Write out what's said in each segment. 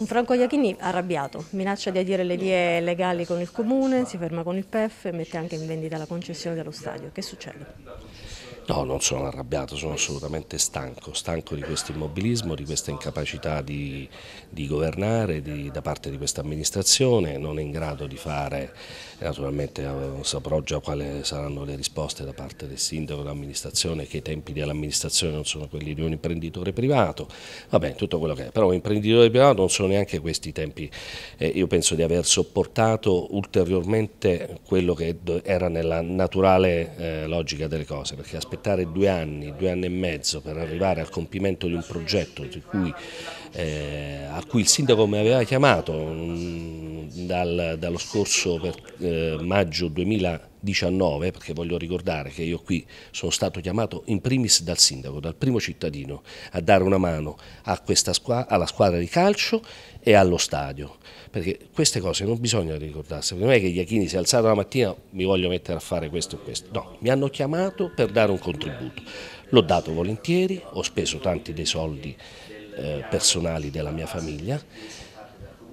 Un Franco Iachini arrabbiato, minaccia di adire le vie legali con il comune, si ferma con il PEF e mette anche in vendita la concessione dello stadio. Che succede? No, non sono arrabbiato, sono assolutamente stanco, stanco di questo immobilismo, di questa incapacità di, di governare di, da parte di questa amministrazione, non è in grado di fare, eh, naturalmente eh, non saprò già quali saranno le risposte da parte del sindaco e dell'amministrazione, che i tempi dell'amministrazione non sono quelli di un imprenditore privato, va bene, tutto quello che è, però un imprenditore privato non sono neanche questi i tempi, eh, io penso di aver sopportato ulteriormente quello che era nella naturale eh, logica delle cose, perché aspettavo aspettare due anni, due anni e mezzo per arrivare al compimento di un progetto di cui, eh, a cui il sindaco mi aveva chiamato mh, mm, dal, dallo scorso per, eh, maggio 2000 19, perché voglio ricordare che io qui sono stato chiamato in primis dal sindaco, dal primo cittadino, a dare una mano squa alla squadra di calcio e allo stadio, perché queste cose non bisogna ricordarsi, non è che Iachini si è alzato la mattina mi voglio mettere a fare questo e questo, no, mi hanno chiamato per dare un contributo, l'ho dato volentieri, ho speso tanti dei soldi eh, personali della mia famiglia,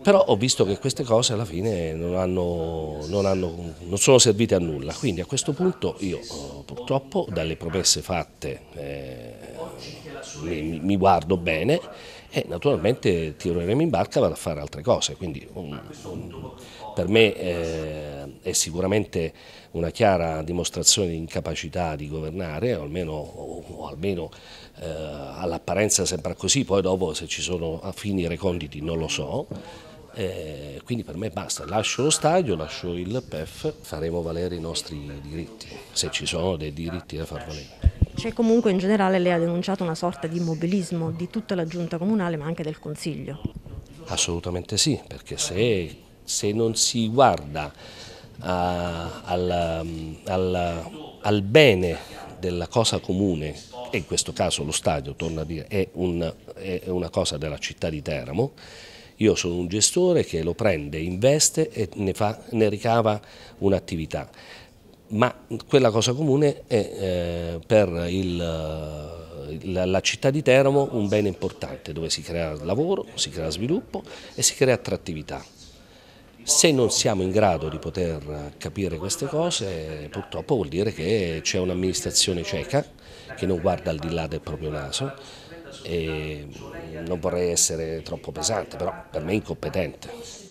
però ho visto che queste cose alla fine non, hanno, non, hanno, non, sono servite a nulla, quindi a questo punto io eh, purtroppo dalle promesse fatte eh, mi, mi, guardo bene e naturalmente tireremo in barca e vado a fare altre cose, quindi un, mm, per me eh, è sicuramente una chiara dimostrazione di incapacità di governare, o almeno, almeno eh, all'apparenza sembra così, poi dopo se ci sono affini reconditi non lo so. Eh, quindi per me basta, lascio lo stadio, lascio il PEF, faremo valere i nostri diritti, se ci sono dei diritti da far valere. C'è comunque in generale, lei ha denunciato una sorta di immobilismo di tutta la giunta comunale ma anche del Consiglio. Assolutamente sì, perché se, se non si guarda a, eh, al, al, al bene della cosa comune e in questo caso lo stadio, torno a dire, è, un, è una cosa della città di Teramo, io sono un gestore che lo prende, investe e ne, fa, ne ricava un'attività. Ma quella cosa comune è eh, per il eh, la, città di Teramo un bene importante dove si crea lavoro, si crea sviluppo e si crea attrattività. Se non siamo in grado di poter capire queste cose, purtroppo vuol dire che c'è un'amministrazione cieca che non guarda al di là del proprio naso e non vorrei essere troppo pesante, però per me è incompetente.